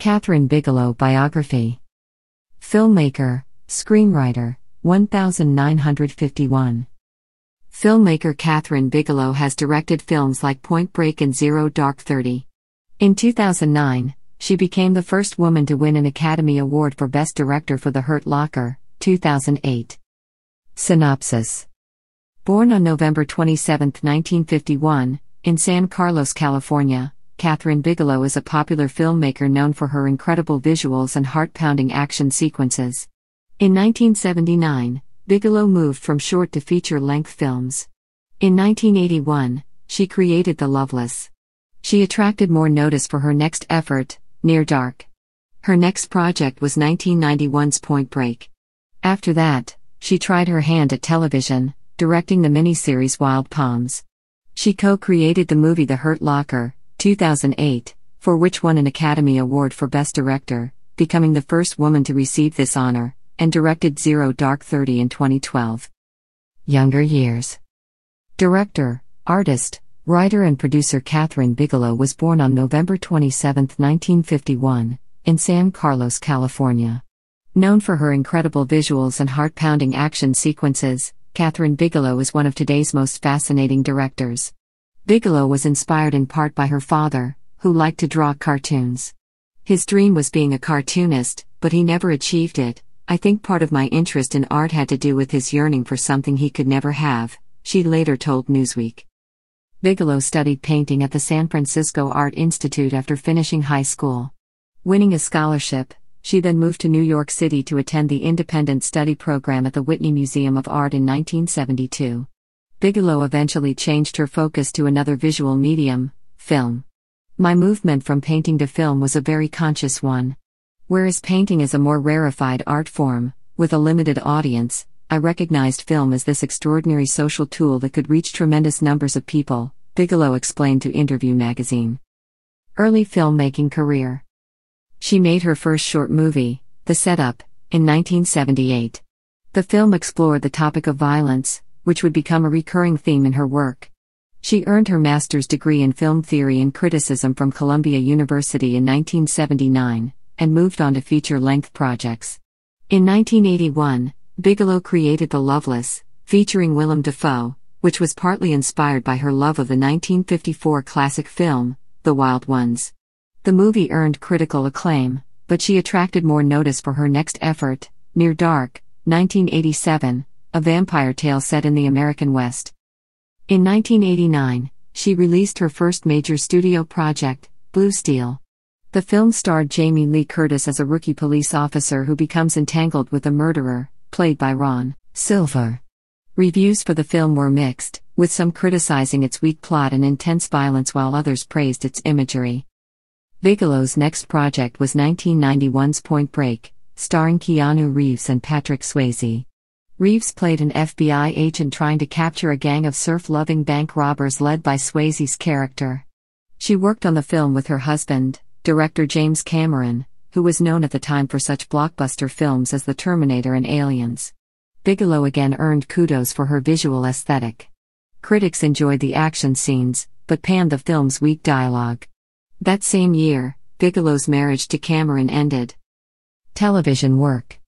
Catherine Bigelow Biography. Filmmaker, Screenwriter, 1951. Filmmaker Catherine Bigelow has directed films like Point Break and Zero Dark Thirty. In 2009, she became the first woman to win an Academy Award for Best Director for The Hurt Locker, 2008. Synopsis Born on November 27, 1951, in San Carlos, California, Catherine Bigelow is a popular filmmaker known for her incredible visuals and heart pounding action sequences. In 1979, Bigelow moved from short to feature length films. In 1981, she created The Loveless. She attracted more notice for her next effort, Near Dark. Her next project was 1991's Point Break. After that, she tried her hand at television, directing the miniseries Wild Palms. She co created the movie The Hurt Locker, 2008, for which won an Academy Award for Best Director, becoming the first woman to receive this honor, and directed Zero Dark Thirty in 2012. Younger years. Director, artist, writer, and producer Catherine Bigelow was born on November 27, 1951, in San Carlos, California. Known for her incredible visuals and heart pounding action sequences, Catherine Bigelow is one of today's most fascinating directors. Bigelow was inspired in part by her father, who liked to draw cartoons. His dream was being a cartoonist, but he never achieved it. I think part of my interest in art had to do with his yearning for something he could never have, she later told Newsweek. Bigelow studied painting at the San Francisco Art Institute after finishing high school. Winning a scholarship, she then moved to New York City to attend the independent study program at the Whitney Museum of Art in 1972. Bigelow eventually changed her focus to another visual medium film. My movement from painting to film was a very conscious one. Whereas painting is a more rarefied art form, with a limited audience, I recognized film as this extraordinary social tool that could reach tremendous numbers of people, Bigelow explained to Interview magazine. Early filmmaking career. She made her first short movie, The Setup, in 1978. The film explored the topic of violence, which would become a recurring theme in her work. She earned her master's degree in film theory and criticism from Columbia University in 1979 and moved on to feature length projects. In 1981, Bigelow created The Loveless, featuring Willem Dafoe, which was partly inspired by her love of the 1954 classic film, The Wild Ones. The movie earned critical acclaim, but she attracted more notice for her next effort, Near Dark, 1987, a vampire tale set in the American West. In 1989, she released her first major studio project, Blue Steel. The film starred Jamie Lee Curtis as a rookie police officer who becomes entangled with a murderer, played by Ron Silver. Reviews for the film were mixed, with some criticizing its weak plot and intense violence while others praised its imagery. Bigelow's next project was 1991's Point Break, starring Keanu Reeves and Patrick Swayze. Reeves played an FBI agent trying to capture a gang of surf loving bank robbers led by Swayze's character. She worked on the film with her husband, director James Cameron, who was known at the time for such blockbuster films as The Terminator and Aliens. Bigelow again earned kudos for her visual aesthetic. Critics enjoyed the action scenes, but panned the film's weak dialogue. That same year, Bigelow's marriage to Cameron ended. Television work.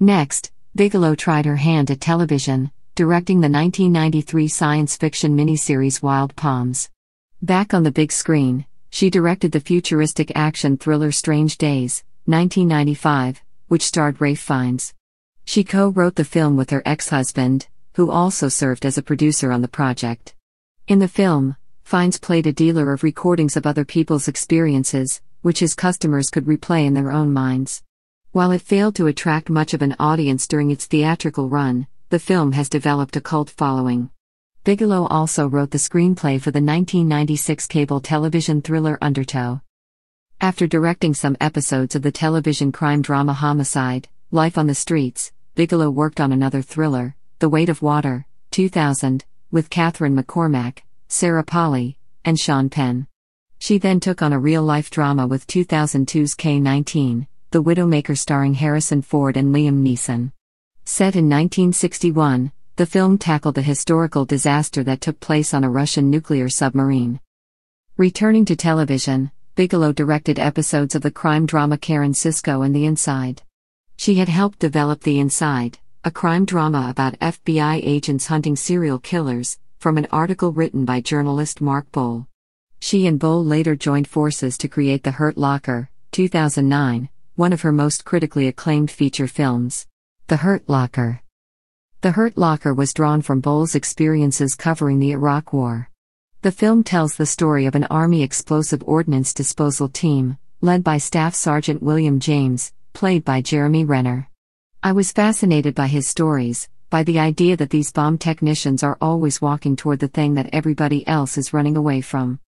Next, Bigelow tried her hand at television, directing the 1993 science fiction miniseries Wild Palms. Back on the big screen, she directed the futuristic action thriller Strange Days, 1995, which starred Rafe Fiennes. She co wrote the film with her ex husband, who also served as a producer on the project. In the film, Fiennes played a dealer of recordings of other people's experiences, which his customers could replay in their own minds. While it failed to attract much of an audience during its theatrical run, the film has developed a cult following. Bigelow also wrote the screenplay for the 1996 cable television thriller Undertow. After directing some episodes of the television crime drama Homicide, Life on the Streets, Bigelow worked on another thriller, The Weight of Water, 2000, with Catherine McCormack, Sarah Polly, and Sean Penn. She then took on a real life drama with 2002's K 19, the Widowmaker starring Harrison Ford and Liam Neeson. Set in 1961, the film tackled the historical disaster that took place on a Russian nuclear submarine. Returning to television, Bigelow directed episodes of the crime drama Karen Sisko and The Inside. She had helped develop The Inside, a crime drama about FBI agents hunting serial killers, from an article written by journalist Mark Bowl. She and Bowl later joined forces to create The Hurt Locker, 2009, one of her most critically acclaimed feature films. The Hurt Locker. The Hurt Locker was drawn from Bowles' experiences covering the Iraq War. The film tells the story of an Army explosive ordnance disposal team, led by Staff Sergeant William James, played by Jeremy Renner. I was fascinated by his stories, by the idea that these bomb technicians are always walking toward the thing that everybody else is running away from.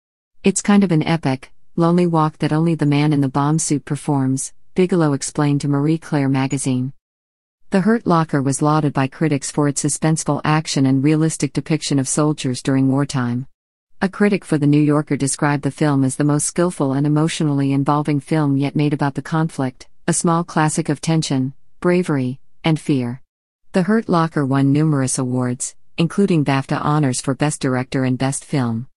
It's kind of an epic, lonely walk that only the man in the bomb suit performs, Bigelow explained to Marie Claire magazine. The Hurt Locker was lauded by critics for its suspenseful action and realistic depiction of soldiers during wartime. A critic for The New Yorker described the film as the most skillful and emotionally involving film yet made about the conflict, a small classic of tension, bravery, and fear. The Hurt Locker won numerous awards, including BAFTA honors for Best Director and Best Film.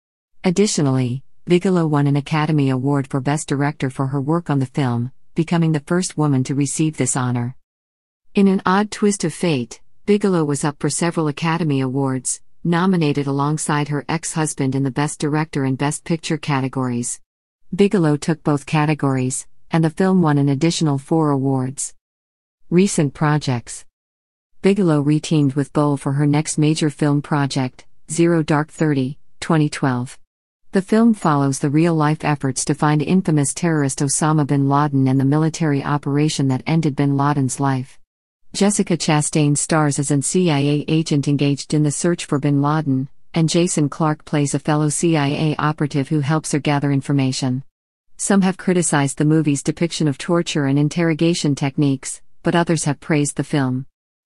Additionally, Bigelow won an Academy Award for Best Director for her work on the film, becoming the first woman to receive this honor. In an odd twist of fate, Bigelow was up for several Academy Awards, nominated alongside her ex husband in the Best Director and Best Picture categories. Bigelow took both categories, and the film won an additional four awards. Recent projects Bigelow reteamed with Bowl for her next major film project, Zero Dark Thirty, 2012. The film follows the real life efforts to find infamous terrorist Osama bin Laden and the military operation that ended bin Laden's life. Jessica Chastain stars as an CIA agent engaged in the search for bin Laden, and Jason Clark plays a fellow CIA operative who helps her gather information. Some have criticized the movie's depiction of torture and interrogation techniques, but others have praised the film.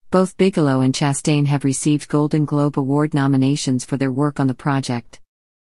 Both Bigelow and Chastain have received Golden Globe Award nominations for their work on the project.